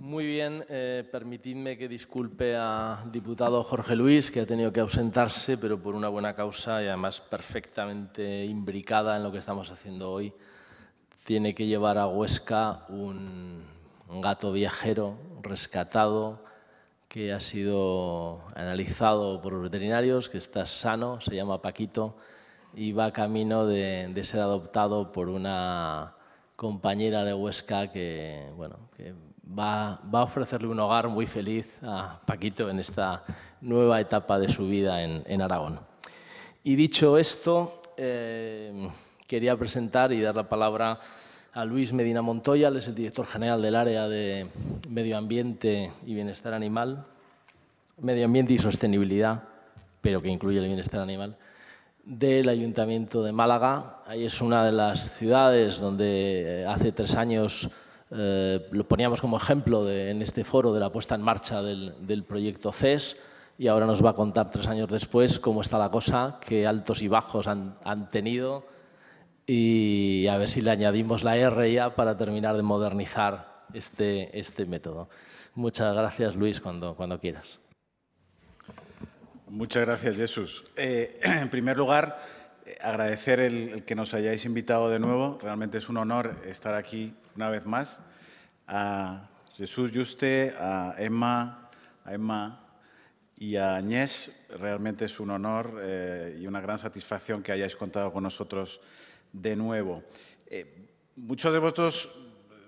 Muy bien, eh, permitidme que disculpe a diputado Jorge Luis, que ha tenido que ausentarse, pero por una buena causa y además perfectamente imbricada en lo que estamos haciendo hoy. Tiene que llevar a Huesca un, gato viajero rescatado que ha sido analizado por veterinarios, que está sano, se llama Paquito y va camino de, ser adoptado por una compañera de Huesca que, bueno, que va, a ofrecerle un hogar muy feliz a Paquito en esta nueva etapa de su vida en, Aragón. Y dicho esto, eh, quería presentar y dar la palabra a Luis Medina Montoya, es el director general del área de Medio Ambiente y Bienestar Animal, Medio Ambiente y Sostenibilidad, pero que incluye el bienestar animal, del Ayuntamiento de Málaga. Ahí es una de las ciudades donde eh, hace tres años eh, lo poníamos como ejemplo en este foro de la puesta en marcha del, proyecto CES y ahora nos va a contar tres años después cómo está la cosa, qué altos y bajos han, han tenido y a ver si le añadimos la R ya para terminar de modernizar este, este método. Muchas gracias, Luis, cuando, cuando quieras. Muchas gracias, Jesús. Eh, en primer lugar, eh, agradecer el, que nos hayáis invitado de nuevo. Realmente es un honor estar aquí una vez más a Jesús Yuste, a Emma, a Emma y a Añés... Realmente es un honor eh, y una gran satisfacción que hayáis contado con nosotros de nuevo. Eh, muchos de vosotros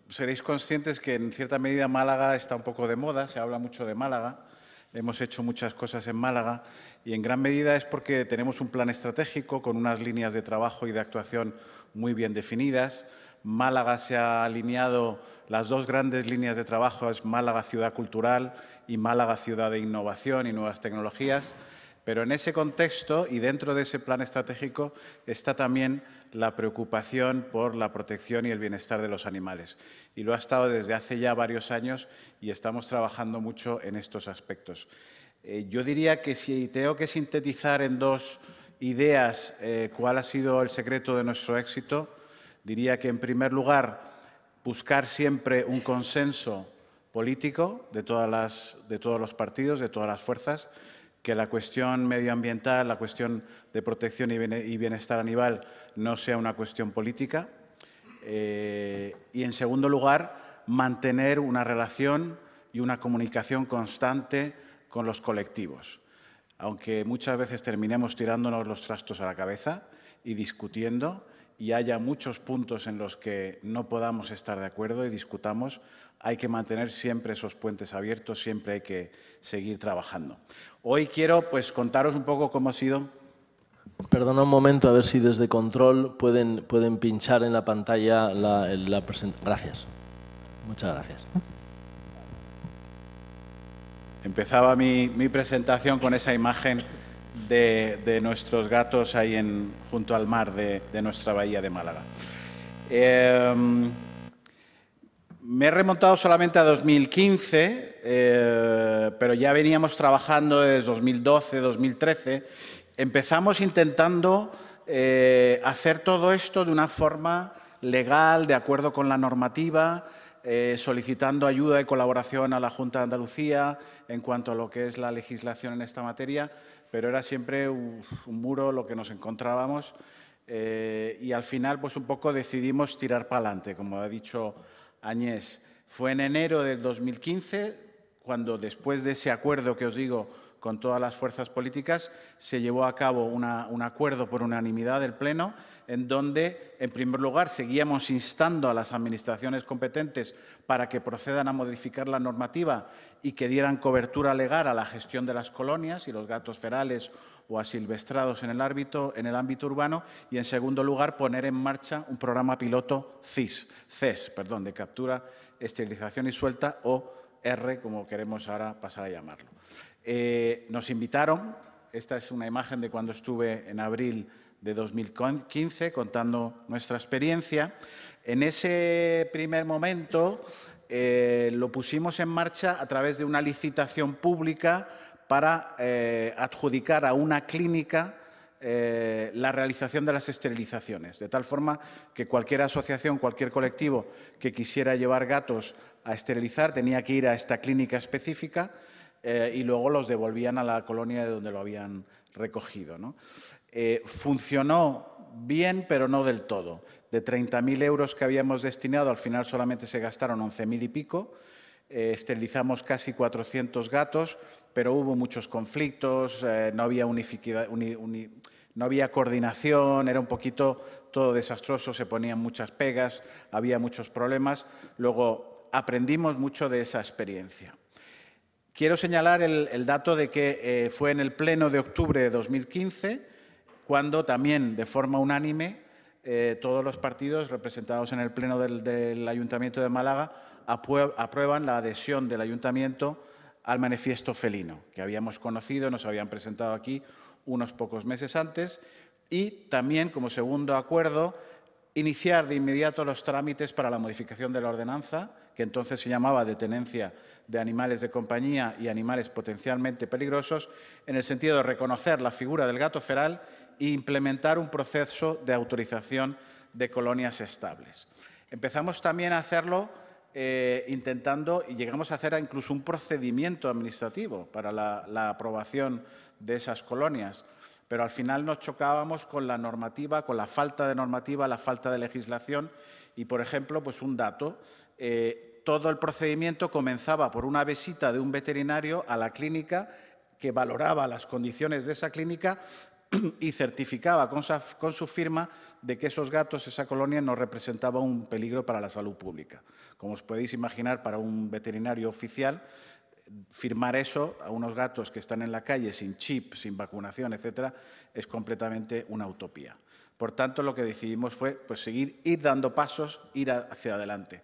seréis conscientes que en cierta medida Málaga está un poco de moda, se habla mucho de Málaga. Hemos hecho muchas cosas en Málaga y en gran medida es porque tenemos un plan estratégico con unas líneas de trabajo y de actuación muy bien definidas, Málaga se ha alineado las dos grandes líneas de trabajo es Málaga Ciudad Cultural y Málaga Ciudad de Innovación y Nuevas Tecnologías. Pero en ese contexto y dentro de ese plan estratégico está también la preocupación por la protección y el bienestar de los animales. Y lo ha estado desde hace ya varios años y estamos trabajando mucho en estos aspectos. Eh, yo diría que si tengo que sintetizar en dos ideas eh, cuál ha sido el secreto de nuestro éxito, Diría que, en primer lugar, buscar siempre un consenso político de, todos los partidos, de todas las fuerzas, que la cuestión medioambiental, la cuestión de protección y bienestar animal no sea una cuestión política. Eh, y, en segundo lugar, mantener una relación y una comunicación constante con los colectivos. Aunque muchas veces terminemos tirándonos los trastos a la cabeza y discutiendo, y haya muchos puntos en los que no podamos estar de acuerdo y discutamos, hay que mantener siempre esos puentes abiertos, siempre hay que seguir trabajando. Hoy quiero pues contaros un poco cómo ha sido. Perdona un momento, a ver si desde control pueden, pueden pinchar en la pantalla la, presentación. Gracias. Muchas gracias. Empezaba mi presentación con esa imagen de, nuestros gatos ahí en, junto al mar de, nuestra bahía de Málaga. Em, me he remontado solamente a 2015, eh, pero ya veníamos trabajando desde 2012, 2013. Empezamos intentando eh, hacer todo esto de una forma legal, de acuerdo con la normativa, eh, solicitando ayuda y colaboración a la Junta de Andalucía en cuanto a lo que es la legislación en esta materia, pero era siempre un, muro lo que nos encontrábamos eh, y al final pues un poco decidimos tirar para adelante, como ha dicho Añés. Fue en enero del 2015 cuando después de ese acuerdo que os digo con todas las fuerzas políticas, se llevó a cabo un acuerdo por unanimidad del Pleno, en donde, en primer lugar, seguíamos instando a las administraciones competentes para que procedan a modificar la normativa y que dieran cobertura legal a la gestión de las colonias y los gatos ferales o asilvestrados en el, ámbito, urbano y, en segundo lugar, poner en marcha un programa piloto CIS, CES, perdón, de captura, esterilización y suelta o R, como queremos ahora pasar a llamarlo. Eh, nos invitaron, esta es una imagen de cuando estuve en abril de 2015 contando nuestra experiencia. En ese primer momento eh, lo pusimos en marcha a través de una licitación pública para eh, adjudicar a una clínica la realización de las esterilizaciones, de tal forma que cualquier asociación, cualquier colectivo que quisiera llevar gatos a esterilizar tenía que ir a esta clínica específica eh, y luego los devolvían a la colonia de donde lo habían recogido. Eh, funcionó bien, pero no del todo. De 30.000 euros que habíamos destinado, al final solamente se gastaron 11.000 y pico. Eh, esterilizamos casi 400 gatos, pero hubo muchos conflictos, no había no había coordinación, era un poquito todo desastroso, se ponían muchas pegas, había muchos problemas. Luego aprendimos mucho de esa experiencia. Quiero señalar el, dato de que eh, fue en el Pleno de octubre de 2015 cuando también de forma unánime eh, todos los partidos representados en el Pleno del Ayuntamiento de Málaga aprueban la adhesión del Ayuntamiento al manifiesto felino, que habíamos conocido, nos habían presentado aquí unos pocos meses antes, y también como segundo acuerdo iniciar de inmediato los trámites para la modificación de la ordenanza, que entonces se llamaba de tenencia de animales de compañía y animales potencialmente peligrosos, en el sentido de reconocer la figura del gato feral e implementar un proceso de autorización de colonias estables. Empezamos también a hacerlo eh, intentando y llegamos a hacer incluso un procedimiento administrativo para la aprobación de esas colonias pero al final nos chocábamos con la normativa, con la falta de normativa, la falta de legislación y, por ejemplo, pues un dato, eh, todo el procedimiento comenzaba por una visita de un veterinario a la clínica que valoraba las condiciones de esa clínica y certificaba con, con, su firma de que esos gatos, esa colonia, no representaba un peligro para la salud pública. Como os podéis imaginar, para un veterinario oficial, firmar eso a unos gatos que están en la calle sin chip, sin vacunación, etcétera, es completamente una utopía. Por tanto, lo que decidimos fue pues, seguir, ir dando pasos, ir hacia adelante.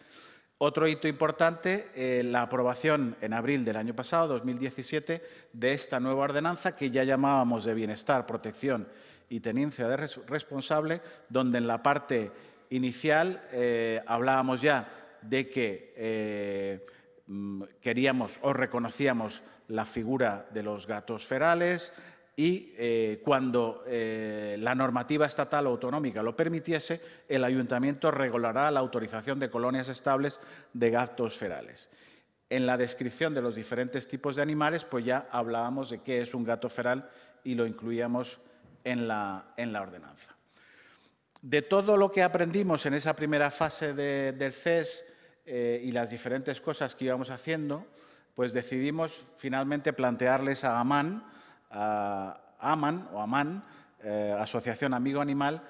Otro hito importante, eh, la aprobación en abril del año pasado, 2017, de esta nueva ordenanza que ya llamábamos de bienestar, protección y tenencia de responsable, donde en la parte inicial eh, hablábamos ya de que eh, Mm, queríamos o reconocíamos la figura de los gatos ferales y eh, cuando eh, la normativa estatal o autonómica lo permitiese, el ayuntamiento regulará la autorización de colonias estables de gatos ferales. En la descripción de los diferentes tipos de animales, pues ya hablábamos de qué es un gato feral y lo incluíamos en la, ordenanza. De todo lo que aprendimos en esa primera fase del CES, eh, y las diferentes cosas que íbamos haciendo, pues decidimos finalmente plantearles a AMAN, a AMAN o AMAN, eh, Asociación Amigo Animal,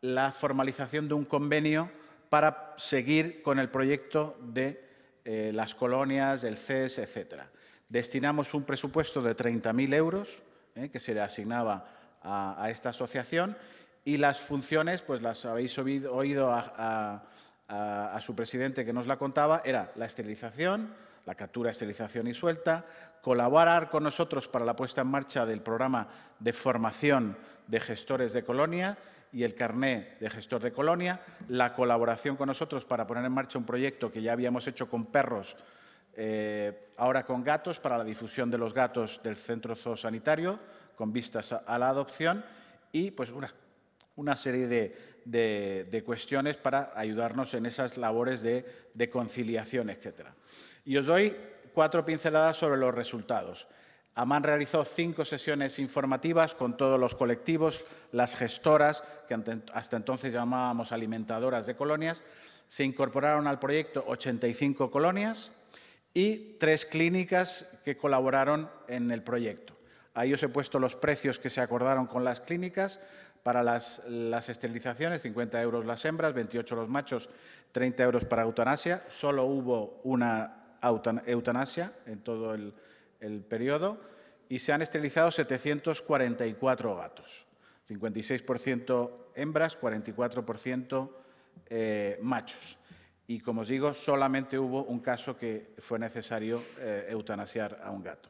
la formalización de un convenio para seguir con el proyecto de eh, las colonias, del CES, etc. Destinamos un presupuesto de 30.000 euros que se le asignaba a, esta asociación y las funciones, pues las habéis oído, a, a a, su presidente que nos la contaba era la esterilización, la captura, esterilización y suelta, colaborar con nosotros para la puesta en marcha del programa de formación de gestores de colonia y el carné de gestor de colonia, la colaboración con nosotros para poner en marcha un proyecto que ya habíamos hecho con perros, eh, ahora con gatos, para la difusión de los gatos del centro zoosanitario, con vistas a, la adopción, y pues una, una serie de de, cuestiones para ayudarnos en esas labores de, conciliación, etc. Y os doy cuatro pinceladas sobre los resultados. AMAN realizó cinco sesiones informativas con todos los colectivos, las gestoras, que hasta entonces llamábamos alimentadoras de colonias. Se incorporaron al proyecto 85 colonias y tres clínicas que colaboraron en el proyecto. Ahí os he puesto los precios que se acordaron con las clínicas para las, esterilizaciones, 50 euros las hembras, 28 los machos, 30 euros para eutanasia. Solo hubo una eutanasia en todo el, periodo y se han esterilizado 744 gatos, 56% hembras, 44% eh, machos. Y como os digo, solamente hubo un caso que fue necesario eh, eutanasiar a un gato.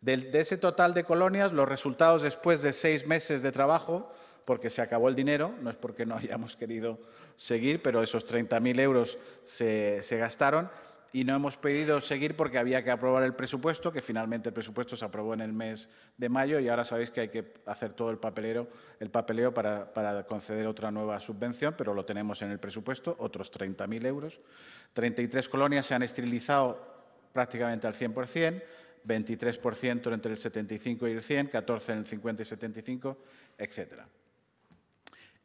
de, ese total de colonias, los resultados después de seis meses de trabajo porque se acabó el dinero, no es porque no hayamos querido seguir, pero esos 30.000 euros se, gastaron y no hemos pedido seguir porque había que aprobar el presupuesto, que finalmente el presupuesto se aprobó en el mes de mayo y ahora sabéis que hay que hacer todo el papelero, el papeleo para, conceder otra nueva subvención, pero lo tenemos en el presupuesto, otros 30.000 euros. 33 colonias se han esterilizado prácticamente al 100%, 23% entre el 75 y el 100, 14 en el 50 y 75, etcétera.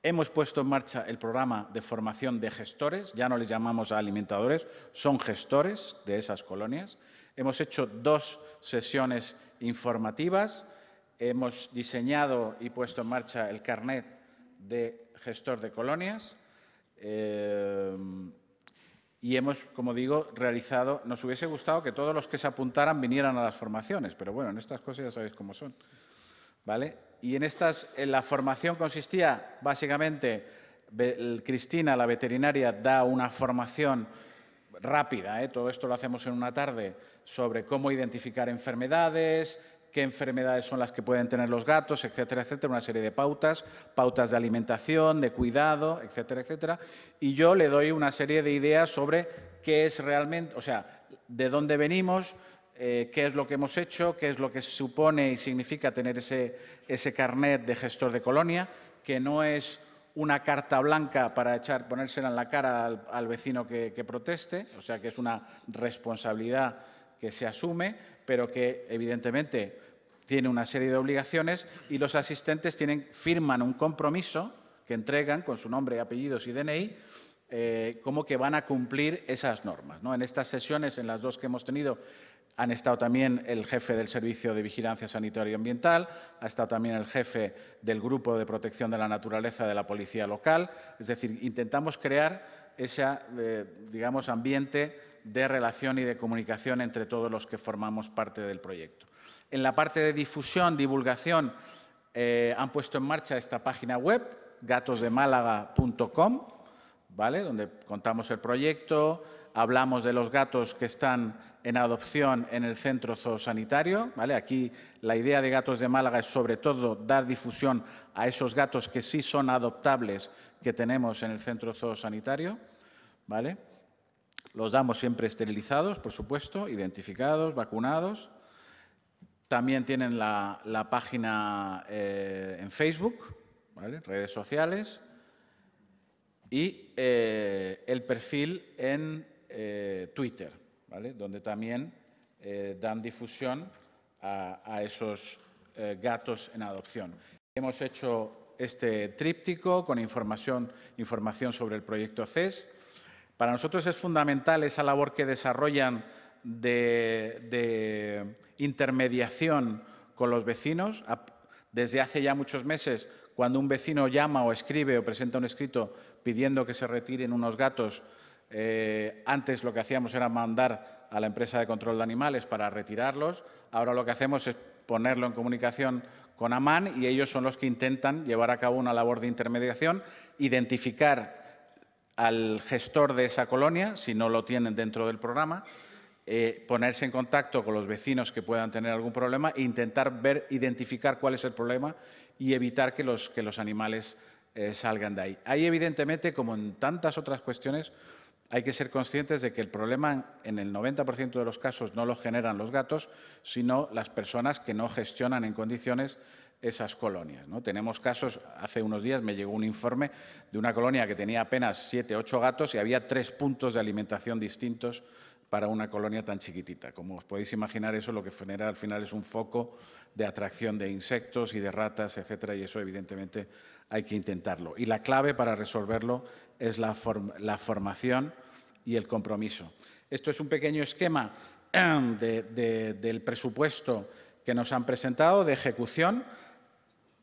Hemos puesto en marcha el programa de formación de gestores, ya no les llamamos a alimentadores, son gestores de esas colonias. Hemos hecho dos sesiones informativas, hemos diseñado y puesto en marcha el carnet de gestor de colonias eh, y hemos, como digo, realizado, nos hubiese gustado que todos los que se apuntaran vinieran a las formaciones, pero bueno, en estas cosas ya sabéis cómo son. Y en estas, la formación consistía básicamente, Cristina, la veterinaria, da una formación rápida, ¿eh? todo esto lo hacemos en una tarde, sobre cómo identificar enfermedades, qué enfermedades son las que pueden tener los gatos, etcétera, etcétera, una serie de pautas, pautas de alimentación, de cuidado, etcétera, etcétera. Y yo le doy una serie de ideas sobre qué es realmente, o sea, de dónde venimos, eh, qué es lo que hemos hecho, qué es lo que supone y significa tener ese, carnet de gestor de colonia, que no es una carta blanca para echar, ponérsela en la cara al, vecino que, proteste, o sea que es una responsabilidad que se asume, pero que evidentemente tiene una serie de obligaciones y los asistentes firman un compromiso que entregan con su nombre, apellidos y DNI, eh, como que van a cumplir esas normas. ¿no? En estas sesiones, en las dos que hemos tenido, han estado también el jefe del Servicio de Vigilancia Sanitaria y Ambiental, ha estado también el jefe del Grupo de Protección de la Naturaleza de la Policía Local. Es decir, intentamos crear ese eh, digamos, ambiente de relación y de comunicación entre todos los que formamos parte del proyecto. En la parte de difusión, divulgación, eh, han puesto en marcha esta página web, gatosdemálaga.com, ¿vale? donde contamos el proyecto, hablamos de los gatos que están en adopción en el centro zoosanitario. ¿vale? Aquí la idea de Gatos de Málaga es sobre todo dar difusión a esos gatos que sí son adoptables que tenemos en el centro zoosanitario. ¿vale? Los damos siempre esterilizados, por supuesto, identificados, vacunados. También tienen la, página eh, en Facebook, ¿vale? redes sociales, y eh, el perfil en eh, Twitter, donde también eh, dan difusión a, esos eh, gatos en adopción. Hemos hecho este tríptico con información, información sobre el proyecto CES. Para nosotros es fundamental esa labor que desarrollan de intermediación con los vecinos. Desde hace ya muchos meses, cuando un vecino llama o escribe o presenta un escrito pidiendo que se retiren unos gatos eh, antes lo que hacíamos era mandar a la empresa de control de animales para retirarlos. Ahora lo que hacemos es ponerlo en comunicación con AMAN y ellos son los que intentan llevar a cabo una labor de intermediación, identificar al gestor de esa colonia, si no lo tienen dentro del programa, eh, ponerse en contacto con los vecinos que puedan tener algún problema e intentar ver, identificar cuál es el problema y evitar que los, que los animales eh, salgan de ahí. Ahí, evidentemente, como en tantas otras cuestiones, hay que ser conscientes de que el problema en el 90% de los casos no lo generan los gatos, sino las personas que no gestionan en condiciones esas colonias. ¿no? Tenemos casos, hace unos días me llegó un informe de una colonia que tenía apenas siete, ocho gatos y había tres puntos de alimentación distintos para una colonia tan chiquitita. Como os podéis imaginar, eso lo que genera al final es un foco de atracción de insectos y de ratas, etcétera, y eso evidentemente hay que intentarlo. Y la clave para resolverlo es la, formación y el compromiso. Esto es un pequeño esquema em, del presupuesto que nos han presentado de ejecución.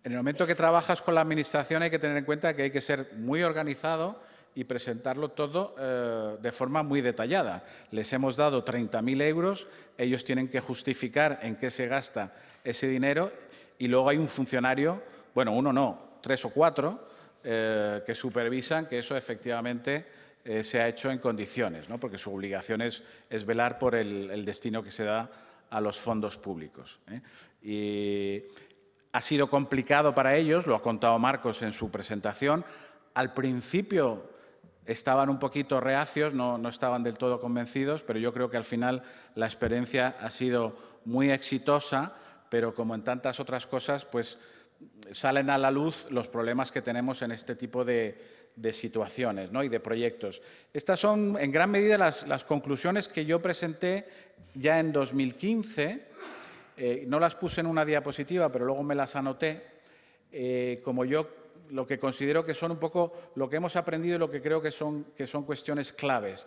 En el momento que trabajas con la Administración hay que tener en cuenta que hay que ser muy organizado y presentarlo todo eh, de forma muy detallada. Les hemos dado 30.000 euros, ellos tienen que justificar en qué se gasta ese dinero y luego hay un funcionario, bueno, uno no, tres o cuatro, eh, que supervisan que eso efectivamente eh, se ha hecho en condiciones, ¿no? porque su obligación es, velar por el, destino que se da a los fondos públicos. ¿eh? Y ha sido complicado para ellos, lo ha contado Marcos en su presentación. Al principio estaban un poquito reacios, no, no, estaban del todo convencidos, pero yo creo que al final la experiencia ha sido muy exitosa, pero como en tantas otras cosas, pues salen a la luz los problemas que tenemos en este tipo de, situaciones ¿no? y de proyectos. Estas son en gran medida las, conclusiones que yo presenté ya en 2015. Eh, no las puse en una diapositiva, pero luego me las anoté. Eh, como yo lo que considero que son un poco lo que hemos aprendido y lo que creo que son, cuestiones claves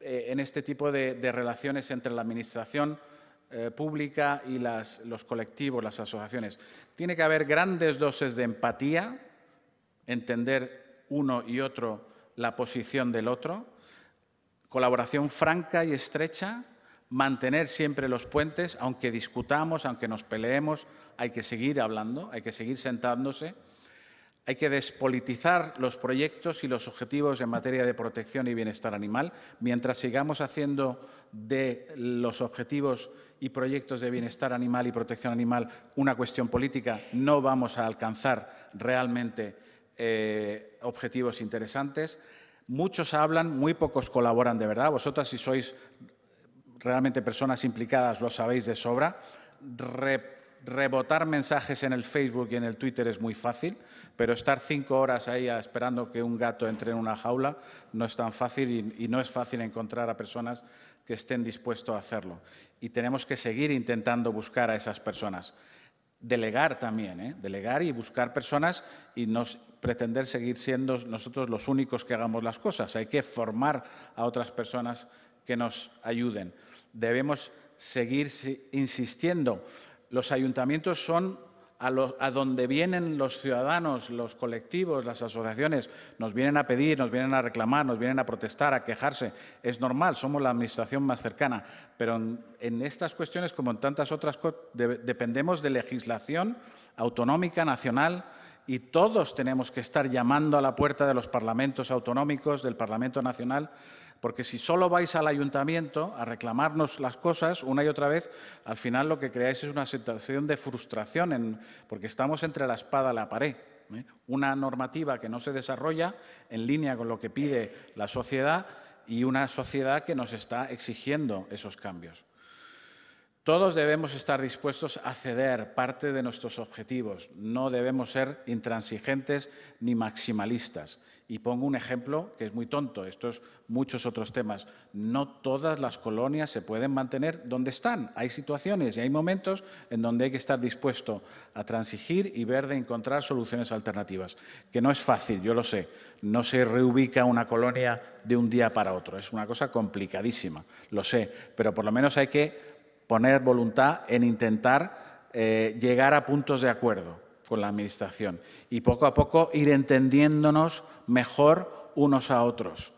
eh, en este tipo de relaciones entre la Administración eh, pública y los colectivos, las asociaciones. Tiene que haber grandes dosis de empatía, entender uno y otro la posición del otro, colaboración franca y estrecha, mantener siempre los puentes, aunque discutamos, aunque nos peleemos, hay que seguir hablando, hay que seguir sentándose. Hay que despolitizar los proyectos y los objetivos en materia de protección y bienestar animal. Mientras sigamos haciendo de los objetivos y proyectos de bienestar animal y protección animal una cuestión política, no vamos a alcanzar realmente eh, objetivos interesantes. Muchos hablan, muy pocos colaboran de verdad. Vosotras, si sois realmente personas implicadas, lo sabéis de sobra rebotar mensajes en el Facebook y en el Twitter es muy fácil, pero estar cinco horas ahí esperando que un gato entre en una jaula no es tan fácil y, no es fácil encontrar a personas que estén dispuestos a hacerlo. Y tenemos que seguir intentando buscar a esas personas. Delegar también, ¿eh? delegar y buscar personas y no pretender seguir siendo nosotros los únicos que hagamos las cosas. Hay que formar a otras personas que nos ayuden. Debemos seguir insistiendo los ayuntamientos son a, donde vienen los ciudadanos, los colectivos, las asociaciones, nos vienen a pedir, nos vienen a reclamar, nos vienen a protestar, a quejarse. Es normal, somos la administración más cercana, pero en, estas cuestiones, como en tantas otras, dependemos de legislación autonómica, nacional, y todos tenemos que estar llamando a la puerta de los parlamentos autonómicos, del Parlamento Nacional, porque si solo vais al ayuntamiento a reclamarnos las cosas una y otra vez, al final lo que creáis es una situación de frustración, porque estamos entre la espada y la pared. ¿eh? Una normativa que no se desarrolla en línea con lo que pide la sociedad y una sociedad que nos está exigiendo esos cambios. Todos debemos estar dispuestos a ceder parte de nuestros objetivos, no debemos ser intransigentes ni maximalistas. Y pongo un ejemplo que es muy tonto, esto es muchos otros temas. No todas las colonias se pueden mantener donde están. Hay situaciones y hay momentos en donde hay que estar dispuesto a transigir y ver de encontrar soluciones alternativas, que no es fácil, yo lo sé. No se reubica una colonia de un día para otro, es una cosa complicadísima, lo sé, pero por lo menos hay que poner voluntad en intentar eh, llegar a puntos de acuerdo con la Administración y poco a poco ir entendiéndonos mejor unos a otros.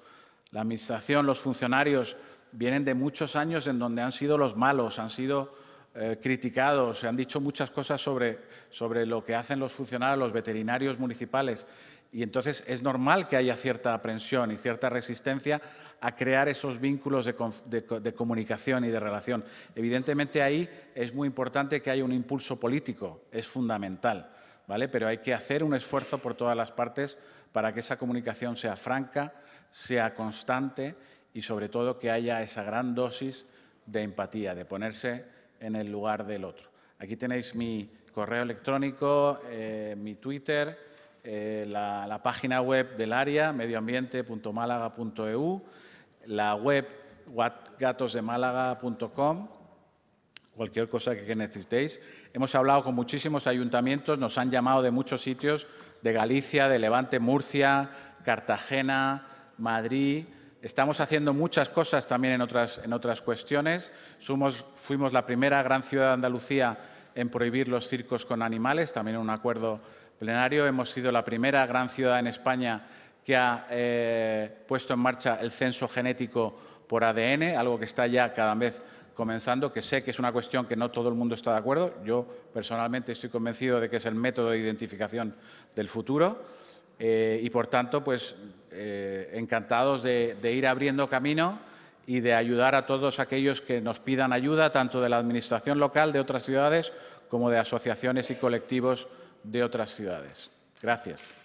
La Administración, los funcionarios, vienen de muchos años en donde han sido los malos, han sido eh, se han dicho muchas cosas sobre, sobre lo que hacen los funcionarios, los veterinarios municipales, y entonces es normal que haya cierta aprensión y cierta resistencia a crear esos vínculos de, comunicación y de relación. Evidentemente ahí es muy importante que haya un impulso político, es fundamental, ¿vale? Pero hay que hacer un esfuerzo por todas las partes para que esa comunicación sea franca, sea constante y sobre todo que haya esa gran dosis de empatía, de ponerse en el lugar del otro. Aquí tenéis mi correo electrónico, eh, mi Twitter, eh, la, la, página web del área, medioambiente.málaga.eu, la web gatosdemálaga.com, cualquier cosa que necesitéis. Hemos hablado con muchísimos ayuntamientos, nos han llamado de muchos sitios, de Galicia, de Levante, Murcia, Cartagena, Madrid, Estamos haciendo muchas cosas también en otras, cuestiones. fuimos la primera gran ciudad de Andalucía en prohibir los circos con animales, también en un acuerdo plenario. Hemos sido la primera gran ciudad en España que ha eh, puesto en marcha el censo genético por ADN, algo que está ya cada vez comenzando, que sé que es una cuestión que no todo el mundo está de acuerdo. Yo personalmente estoy convencido de que es el método de identificación del futuro. Eh, y por tanto, pues eh, encantados de, de, ir abriendo camino y de ayudar a todos aquellos que nos pidan ayuda, tanto de la administración local de otras ciudades como de asociaciones y colectivos de otras ciudades. Gracias.